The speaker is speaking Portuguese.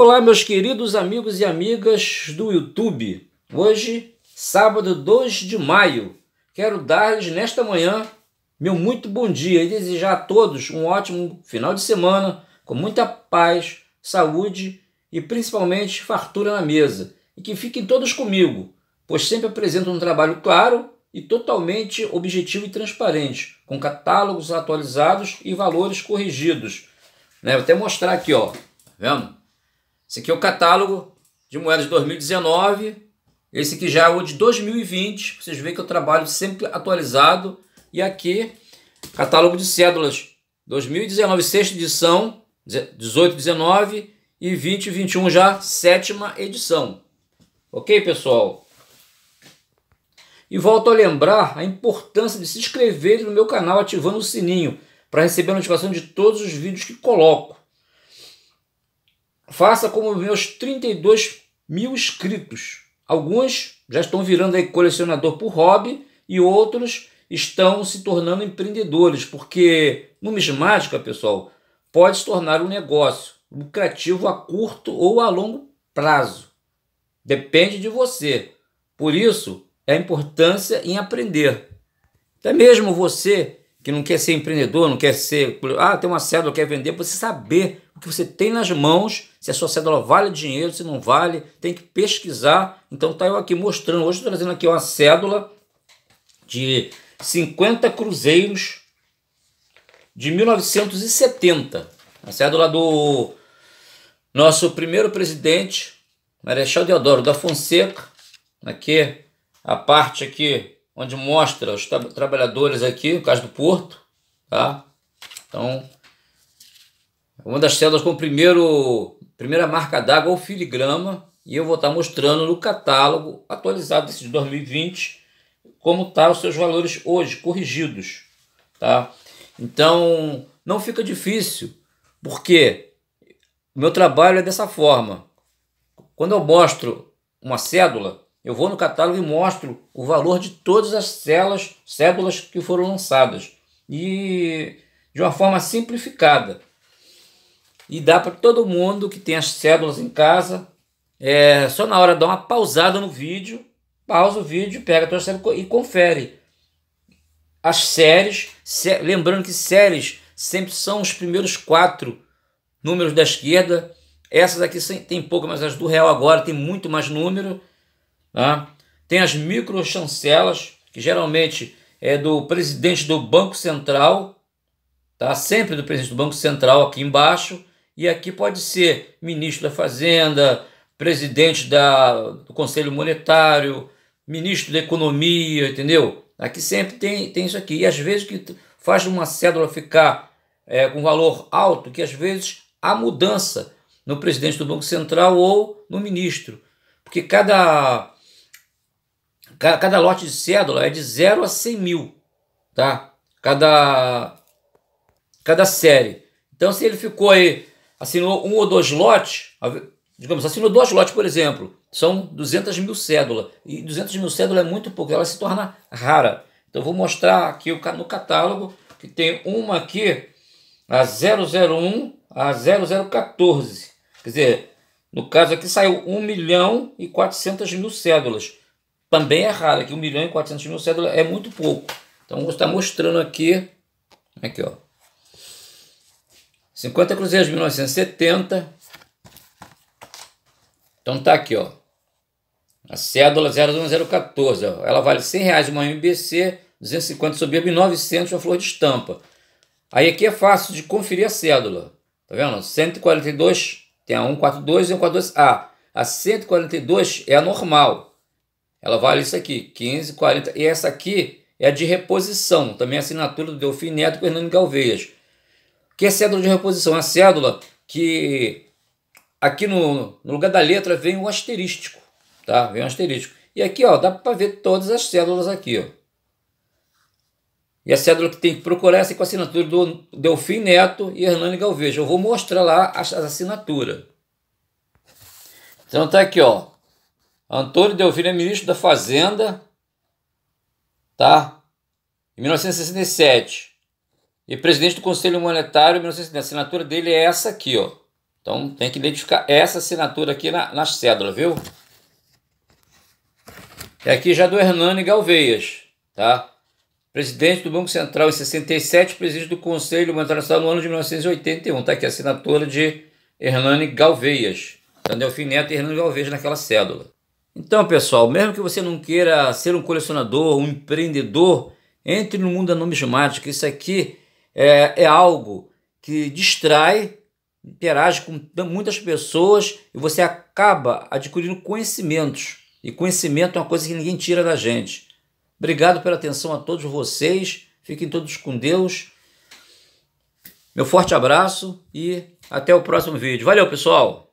Olá, meus queridos amigos e amigas do YouTube. Hoje, sábado 2 de maio, quero dar-lhes nesta manhã meu muito bom dia e desejar a todos um ótimo final de semana, com muita paz, saúde e principalmente fartura na mesa. E que fiquem todos comigo, pois sempre apresento um trabalho claro e totalmente objetivo e transparente, com catálogos atualizados e valores corrigidos. Né? Vou até mostrar aqui, ó. Tá vendo? Esse aqui é o catálogo de moedas de 2019. Esse aqui já é o de 2020. Vocês veem que eu trabalho sempre atualizado. E aqui, catálogo de cédulas 2019, sexta edição, 18, 19 e 20, 21 já sétima edição. Ok, pessoal? E volto a lembrar a importância de se inscrever no meu canal ativando o sininho para receber a notificação de todos os vídeos que coloco faça como meus 32 mil inscritos. Alguns já estão virando aí colecionador por hobby e outros estão se tornando empreendedores, porque numismática, pessoal, pode se tornar um negócio lucrativo a curto ou a longo prazo. Depende de você. Por isso, é a importância em aprender. Até mesmo você que não quer ser empreendedor, não quer ser. Ah, tem uma cédula, quer vender, você saber o que você tem nas mãos, se a sua cédula vale dinheiro, se não vale, tem que pesquisar. Então tá eu aqui mostrando, hoje trazendo aqui uma cédula de 50 cruzeiros de 1970. A cédula do nosso primeiro presidente, Marechal Deodoro da Fonseca. Aqui, a parte aqui onde mostra os tra trabalhadores aqui, o caso do Porto, tá? Então, uma das células com primeiro primeira marca d'água é o filigrama, e eu vou estar mostrando no catálogo atualizado desse de 2020 como tá os seus valores hoje, corrigidos, tá? Então, não fica difícil, porque o meu trabalho é dessa forma. Quando eu mostro uma cédula, eu vou no catálogo e mostro o valor de todas as células, células que foram lançadas. E de uma forma simplificada. E dá para todo mundo que tem as células em casa, é só na hora dar uma pausada no vídeo, pausa o vídeo, pega a tua célula e confere. As séries, sé... lembrando que séries sempre são os primeiros quatro números da esquerda. Essas aqui tem pouco, mas as do Real agora tem muito mais número. Tá? Tem as microchancelas, que geralmente é do presidente do Banco Central, tá? sempre do presidente do Banco Central aqui embaixo, e aqui pode ser ministro da Fazenda, presidente da, do Conselho Monetário, ministro da Economia, entendeu? Aqui sempre tem, tem isso aqui. E às vezes que faz uma cédula ficar é, com valor alto, que às vezes há mudança no presidente do Banco Central ou no ministro. Porque cada Cada lote de cédula é de 0 a 100 mil, tá? Cada, cada série. Então, se ele ficou aí, assinou um ou dois lotes, digamos, assinou dois lotes, por exemplo, são 200 mil cédulas. E 200 mil cédulas é muito pouco, ela se torna rara. Então, vou mostrar aqui no catálogo que tem uma aqui, a 001 a 0014. Quer dizer, no caso aqui saiu 1 milhão e 400 mil cédulas também é raro. Aqui 1 milhão e 400 mil cédulas é muito pouco. Então vou estar tá mostrando aqui. Aqui, ó. 50 cruzeiros, de 1970. Então tá aqui, ó. A cédula 01014. Ó. Ela vale 100 reais uma MBC, 250 soberbo 900 uma flor de estampa. Aí aqui é fácil de conferir a cédula. Tá vendo? 142 tem a 142 e 142A. A 142 é a normal. Ela vale isso aqui, 15, 40. E essa aqui é a de reposição, também assinatura do Delfim Neto Hernani Galveias. Que é cédula de reposição? É a cédula que aqui no, no lugar da letra vem o um asterístico, tá? Vem um asterístico. E aqui, ó, dá para ver todas as cédulas aqui, ó. E a cédula que tem que procurar é essa com a assinatura do Delfim Neto e Hernani Galvez Eu vou mostrar lá a assinatura. Então tá aqui, ó. Antônio Delvino é ministro da Fazenda, tá? Em 1967. E é presidente do Conselho Monetário em 1960. A assinatura dele é essa aqui, ó. Então tem que identificar essa assinatura aqui na, na cédula, viu? É aqui já do Hernani Galveias, tá? Presidente do Banco Central em 67, presidente do Conselho Monetário Nacional no ano de 1981. Tá aqui a assinatura de Hernani Galveias. Então, Delfim Neto e Hernani Galveias naquela cédula. Então, pessoal, mesmo que você não queira ser um colecionador, um empreendedor, entre no mundo da numismática. Isso aqui é, é algo que distrai, interage com muitas pessoas e você acaba adquirindo conhecimentos. E conhecimento é uma coisa que ninguém tira da gente. Obrigado pela atenção a todos vocês. Fiquem todos com Deus. Meu forte abraço e até o próximo vídeo. Valeu, pessoal!